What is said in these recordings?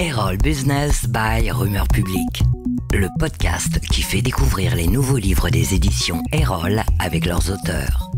Errol Business by Rumeur Publique, le podcast qui fait découvrir les nouveaux livres des éditions Errol avec leurs auteurs.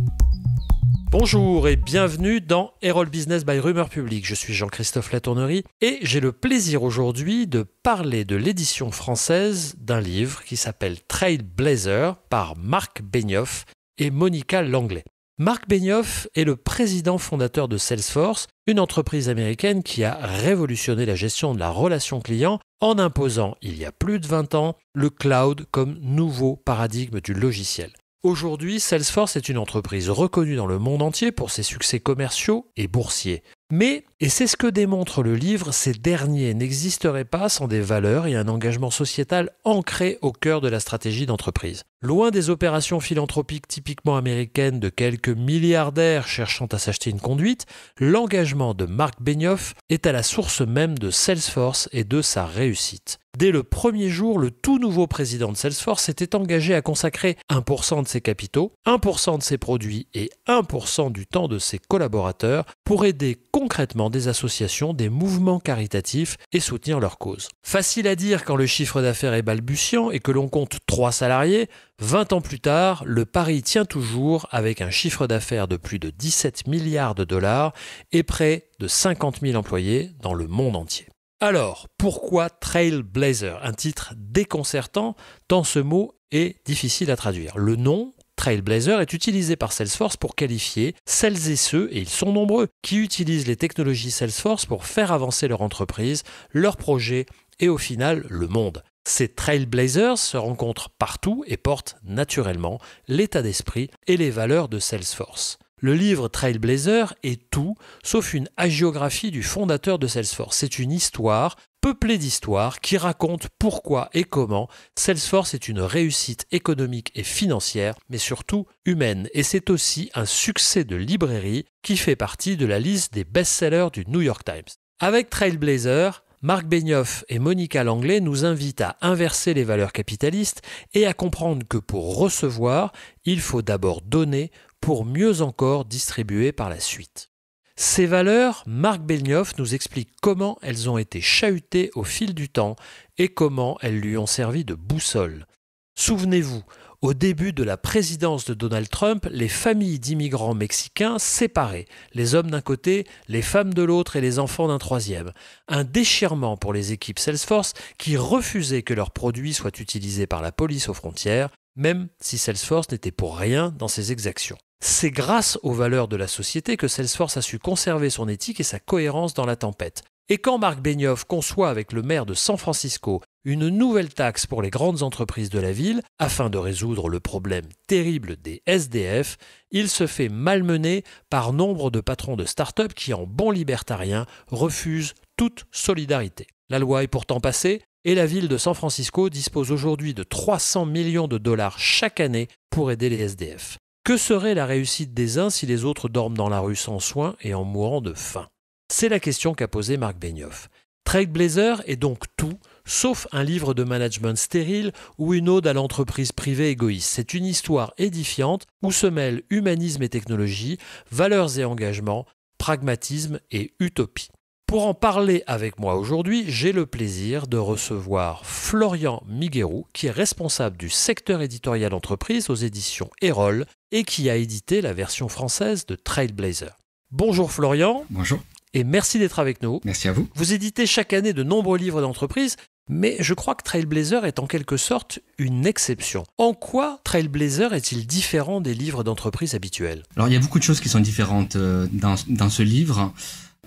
Bonjour et bienvenue dans Errol Business by Rumeur Publique. Je suis Jean-Christophe Latournerie et j'ai le plaisir aujourd'hui de parler de l'édition française d'un livre qui s'appelle Trailblazer par Marc Benioff et Monica Langlais. Marc Benioff est le président fondateur de Salesforce, une entreprise américaine qui a révolutionné la gestion de la relation client en imposant, il y a plus de 20 ans, le cloud comme nouveau paradigme du logiciel. Aujourd'hui, Salesforce est une entreprise reconnue dans le monde entier pour ses succès commerciaux et boursiers. Mais, et c'est ce que démontre le livre, ces derniers n'existeraient pas sans des valeurs et un engagement sociétal ancré au cœur de la stratégie d'entreprise. Loin des opérations philanthropiques typiquement américaines de quelques milliardaires cherchant à s'acheter une conduite, l'engagement de Marc Benioff est à la source même de Salesforce et de sa réussite. Dès le premier jour, le tout nouveau président de Salesforce s'était engagé à consacrer 1% de ses capitaux, 1% de ses produits et 1% du temps de ses collaborateurs pour aider concrètement des associations, des mouvements caritatifs et soutenir leur cause. Facile à dire quand le chiffre d'affaires est balbutiant et que l'on compte 3 salariés, 20 ans plus tard, le pari tient toujours avec un chiffre d'affaires de plus de 17 milliards de dollars et près de 50 000 employés dans le monde entier. Alors, pourquoi Trailblazer Un titre déconcertant, tant ce mot est difficile à traduire. Le nom, Trailblazer est utilisé par Salesforce pour qualifier celles et ceux, et ils sont nombreux, qui utilisent les technologies Salesforce pour faire avancer leur entreprise, leurs projets et au final le monde. Ces Trailblazers se rencontrent partout et portent naturellement l'état d'esprit et les valeurs de Salesforce. Le livre Trailblazer est tout, sauf une hagiographie du fondateur de Salesforce. C'est une histoire peuplée d'histoires qui raconte pourquoi et comment Salesforce est une réussite économique et financière, mais surtout humaine. Et c'est aussi un succès de librairie qui fait partie de la liste des best-sellers du New York Times. Avec Trailblazer, Marc Benioff et Monica Langlais nous invitent à inverser les valeurs capitalistes et à comprendre que pour recevoir, il faut d'abord donner pour mieux encore distribuer par la suite. Ces valeurs, Marc Belnioff nous explique comment elles ont été chahutées au fil du temps et comment elles lui ont servi de boussole. Souvenez-vous, au début de la présidence de Donald Trump, les familles d'immigrants mexicains séparaient, les hommes d'un côté, les femmes de l'autre et les enfants d'un troisième. Un déchirement pour les équipes Salesforce qui refusaient que leurs produits soient utilisés par la police aux frontières, même si Salesforce n'était pour rien dans ses exactions. C'est grâce aux valeurs de la société que Salesforce a su conserver son éthique et sa cohérence dans la tempête. Et quand Marc Benioff conçoit avec le maire de San Francisco une nouvelle taxe pour les grandes entreprises de la ville afin de résoudre le problème terrible des SDF, il se fait malmener par nombre de patrons de start-up qui, en bon libertariens, refusent toute solidarité. La loi est pourtant passée et la ville de San Francisco dispose aujourd'hui de 300 millions de dollars chaque année pour aider les SDF. Que serait la réussite des uns si les autres dorment dans la rue sans soin et en mourant de faim C'est la question qu'a posée Marc Benioff. Blazer » est donc tout, sauf un livre de management stérile ou une ode à l'entreprise privée égoïste. C'est une histoire édifiante où se mêlent humanisme et technologie, valeurs et engagements, pragmatisme et utopie. Pour en parler avec moi aujourd'hui, j'ai le plaisir de recevoir Florian Miguerou, qui est responsable du secteur éditorial entreprise aux éditions Erol et qui a édité la version française de Trailblazer. Bonjour Florian. Bonjour. Et merci d'être avec nous. Merci à vous. Vous éditez chaque année de nombreux livres d'entreprise, mais je crois que Trailblazer est en quelque sorte une exception. En quoi Trailblazer est-il différent des livres d'entreprise habituels Alors il y a beaucoup de choses qui sont différentes euh, dans, ce livre.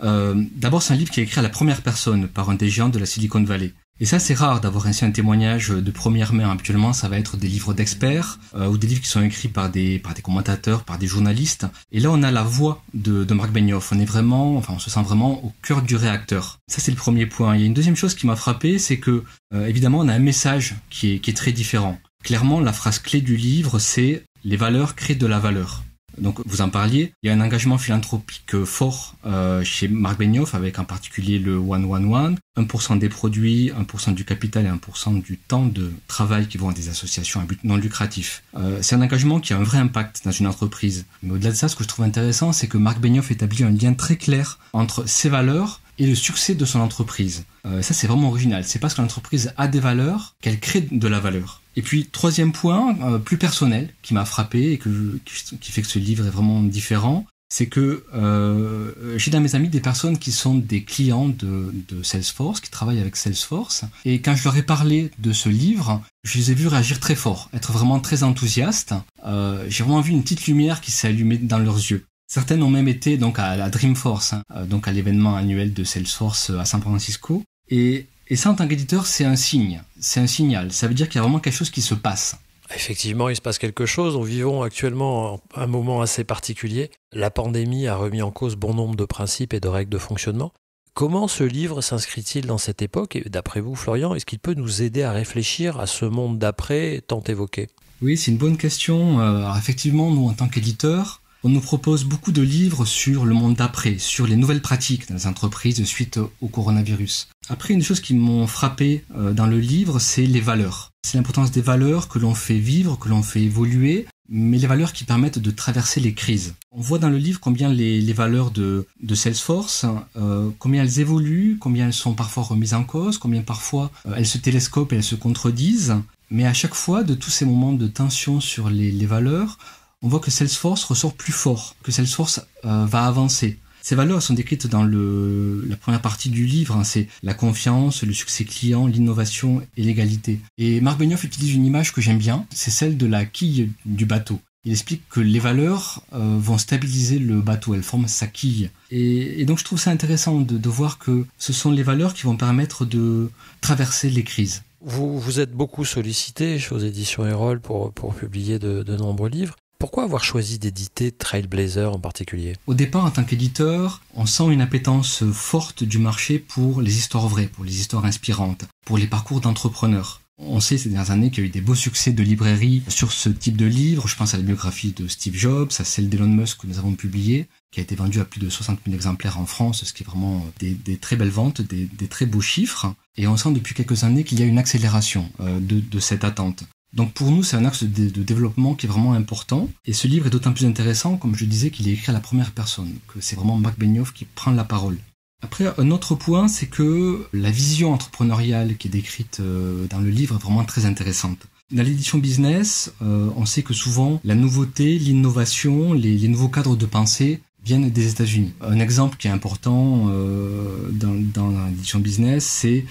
Euh, d'abord, c'est un livre qui est écrit à la première personne par un des géants de la Silicon Valley. Et ça, c'est rare d'avoir ainsi un témoignage de première main. Actuellement, ça va être des livres d'experts euh, ou des livres qui sont écrits par des, par des commentateurs, par des journalistes. Et là, on a la voix de, de Marc Benioff. On est vraiment, enfin, on se sent vraiment au cœur du réacteur. Ça, c'est le premier point. Il y a une deuxième chose qui m'a frappé, c'est que, euh, évidemment, on a un message qui est, qui est très différent. Clairement, la phrase clé du livre, c'est les valeurs créent de la valeur. Donc vous en parliez, il y a un engagement philanthropique fort euh, chez Marc Benioff avec en particulier le 111, 1% des produits, 1% du capital et 1% du temps de travail qui vont à des associations à but non lucratif. Euh, c'est un engagement qui a un vrai impact dans une entreprise. Mais au-delà de ça, ce que je trouve intéressant, c'est que Marc Benioff établit un lien très clair entre ses valeurs et le succès de son entreprise. Euh, ça, c'est vraiment original. C'est parce que l'entreprise a des valeurs qu'elle crée de la valeur. Et puis, troisième point, euh, plus personnel, qui m'a frappé et que qui fait que ce livre est vraiment différent, c'est que euh, j'ai dans mes amis des personnes qui sont des clients de, de, Salesforce, qui travaillent avec Salesforce, et quand je leur ai parlé de ce livre, je les ai vus réagir très fort, être vraiment très enthousiastes. j'ai vraiment vu une petite lumière qui s'est allumée dans leurs yeux. Certaines ont même été donc à la Dreamforce, hein, euh, donc à l'événement annuel de Salesforce euh, à San Francisco. Et, ça, en tant qu'éditeur, c'est un signe, c'est un signal. Ça veut dire qu'il y a vraiment quelque chose qui se passe. Effectivement, il se passe quelque chose. Nous vivons actuellement un moment assez particulier. La pandémie a remis en cause bon nombre de principes et de règles de fonctionnement. Comment ce livre s'inscrit-il dans cette époque Et d'après vous, Florian, est-ce qu'il peut nous aider à réfléchir à ce monde d'après tant évoqué Oui, c'est une bonne question. Euh, alors, effectivement, nous, en tant qu'éditeur on nous propose beaucoup de livres sur le monde d'après, sur les nouvelles pratiques dans les entreprises suite au coronavirus. Après, une chose qui m'ont frappé euh, dans le livre, c'est les valeurs. C'est l'importance des valeurs que l'on fait vivre, que l'on fait évoluer, mais les valeurs qui permettent de traverser les crises. On voit dans le livre combien les, valeurs de, Salesforce, euh, combien elles évoluent, combien elles sont parfois remises en cause, combien parfois euh, elles se télescopent et elles se contredisent. Mais à chaque fois, de tous ces moments de tension sur les valeurs, on voit que Salesforce ressort plus fort, que Salesforce euh, va avancer. Ces valeurs sont décrites dans le, la première partie du livre, hein. c'est la confiance, le succès client, l'innovation et l'égalité. Et Marc Benioff utilise une image que j'aime bien, c'est celle de la quille du bateau. Il explique que les valeurs euh, vont stabiliser le bateau, elles forment sa quille. Et, donc je trouve ça intéressant de, voir que ce sont les valeurs qui vont permettre de traverser les crises. Vous, vous, êtes beaucoup sollicité chez éditions Hérol pour, pour publier de, nombreux livres. Pourquoi avoir choisi d'éditer Trailblazer en particulier Au départ, en tant qu'éditeur, on sent une appétence forte du marché pour les histoires vraies, pour les histoires inspirantes, pour les parcours d'entrepreneurs. On sait ces dernières années qu'il y a eu des beaux succès de librairie sur ce type de livre. Je pense à la biographie de Steve Jobs, à celle d'Elon Musk que nous avons publiée, qui a été vendue à plus de 60 000 exemplaires en France, ce qui est vraiment des, très belles ventes, des, très beaux chiffres. Et on sent depuis quelques années qu'il y a une accélération euh, de cette attente. Donc pour nous, c'est un axe de, développement qui est vraiment important. Et ce livre est d'autant plus intéressant, comme je disais, qu'il est écrit à la première personne, que c'est vraiment Marc Benioff qui prend la parole. Après, un autre point, c'est que la vision entrepreneuriale qui est décrite euh, dans le livre est vraiment très intéressante. Dans l'édition business, euh, on sait que souvent la nouveauté, l'innovation, les, nouveaux cadres de pensée viennent des États-Unis. Un exemple qui est important euh, dans l'édition business, c'est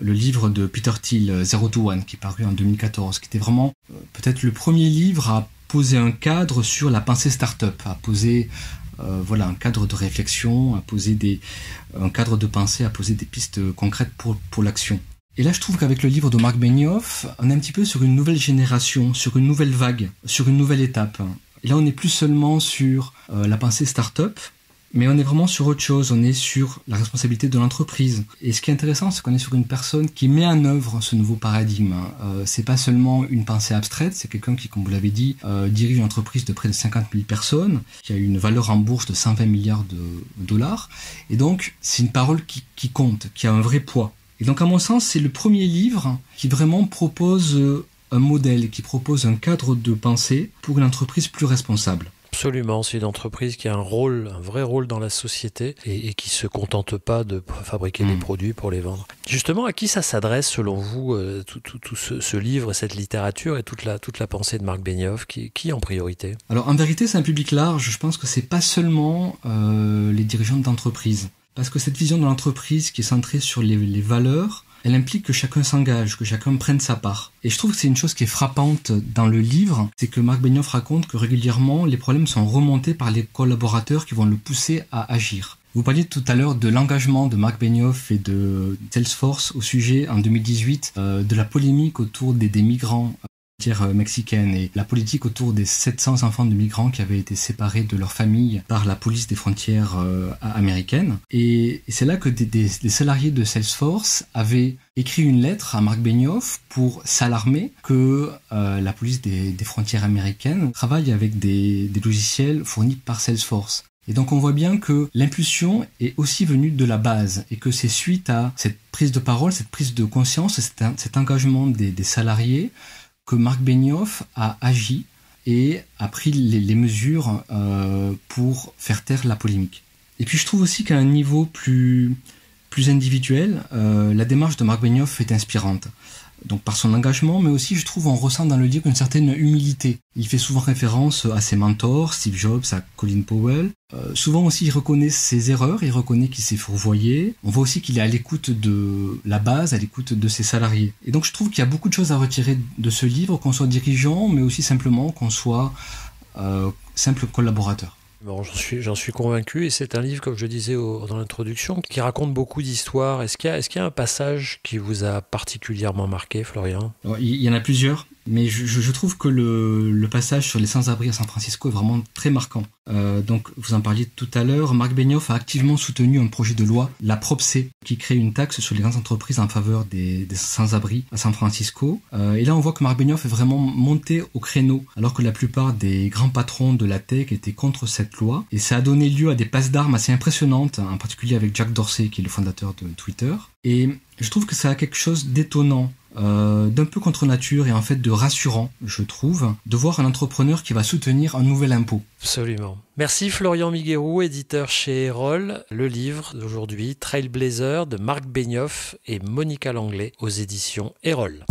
le livre de Peter Thiel, euh, Zero to One, qui est paru en 2014, qui était vraiment euh, peut-être le premier livre à poser un cadre sur la pensée start-up, à poser euh, voilà, un cadre de réflexion, à poser des, un cadre de pensée, à poser des pistes concrètes pour, pour l'action. Et là, je trouve qu'avec le livre de Marc Benioff, on est un petit peu sur une nouvelle génération, sur une nouvelle vague, sur une nouvelle étape. là, on n'est plus seulement sur la pensée start-up, mais on est vraiment sur autre chose, on est sur la responsabilité de l'entreprise. Et ce qui est intéressant, c'est qu'on est sur une personne qui met en œuvre ce nouveau paradigme. Hein. Euh, c'est pas seulement une pensée abstraite, c'est quelqu'un qui, comme vous l'avez dit, euh, dirige une entreprise de près de 50 000 personnes, qui a une valeur en bourse de 120 milliards de dollars. Et donc, c'est une parole qui, qui compte, qui a un vrai poids. Et donc, à mon sens, c'est le premier livre qui vraiment propose euh, un modèle, qui propose un cadre de pensée pour une entreprise plus responsable. Absolument, c'est une entreprise qui a un rôle, un vrai rôle dans la société et, qui ne se contente pas de fabriquer des mm. produits pour les vendre. Justement, à qui ça s'adresse selon vous, euh, tout, ce, livre, cette littérature et toute la, toute la pensée de Marc Benioff qui, en priorité Alors en vérité, c'est un public large. Je pense que c'est pas seulement euh, les dirigeants d'entreprise. Parce que cette vision de l'entreprise qui est centrée sur les valeurs, elle implique que chacun s'engage, que chacun prenne sa part. Et je trouve que c'est une chose qui est frappante dans le livre, c'est que Marc Benioff raconte que régulièrement les problèmes sont remontés par les collaborateurs qui vont le pousser à agir. Vous parliez tout à l'heure de l'engagement de Marc Benioff et de Salesforce au sujet en 2018 euh, de la polémique autour des, des migrants euh, mexicaine et la politique autour des 700 enfants de migrants qui avaient été séparés de leur famille par la police des frontières euh, américaines. Et c'est là que des, salariés de Salesforce avaient écrit une lettre à Marc Benioff pour s'alarmer que euh, la police des, frontières américaines travaille avec des, logiciels fournis par Salesforce. Et donc on voit bien que l'impulsion est aussi venue de la base et que c'est suite à cette prise de parole, cette prise de conscience, cet, engagement des salariés que Marc Benioff a agi et a pris les, mesures euh, pour faire taire la polémique. Et puis je trouve aussi qu'à un niveau plus, plus individuel, euh, la démarche de Marc Benioff est inspirante. Donc par son engagement, mais aussi je trouve on ressent dans le livre une certaine humilité. Il fait souvent référence à ses mentors, Steve Jobs, à Colin Powell. Euh, souvent aussi il reconnaît ses erreurs, il reconnaît qu'il s'est fourvoyé. On voit aussi qu'il est à l'écoute de la base, à l'écoute de ses salariés. Et donc je trouve qu'il y a beaucoup de choses à retirer de ce livre, qu'on soit dirigeant, mais aussi simplement qu'on soit euh, simple collaborateur. Bon, j'en suis, j'en suis convaincu, et c'est un livre, comme je disais dans l'introduction, qui raconte beaucoup d'histoires. Est-ce qu'il y, a, est-ce qu'il y a un passage qui vous a particulièrement marqué, Florian Il y en a plusieurs mais je, trouve que le, passage sur les sans abris à San Francisco est vraiment très marquant. Euh, donc, vous en parliez tout à l'heure, Marc Benioff a activement soutenu un projet de loi, la Prop C, qui crée une taxe sur les grandes entreprises en faveur des, des sans-abri à San Francisco. Euh, et là, on voit que Marc Benioff est vraiment monté au créneau, alors que la plupart des grands patrons de la tech étaient contre cette loi. Et ça a donné lieu à des passes d'armes assez impressionnantes, en particulier avec Jack Dorsey, qui est le fondateur de Twitter. Et je trouve que ça a quelque chose d'étonnant euh, d'un peu contre nature et en fait de rassurant, je trouve, de voir un entrepreneur qui va soutenir un nouvel impôt. Absolument. Merci Florian Miguerou, éditeur chez Erol. Le livre d'aujourd'hui, Trailblazer de Marc Benioff et Monica Langlais aux éditions Erol.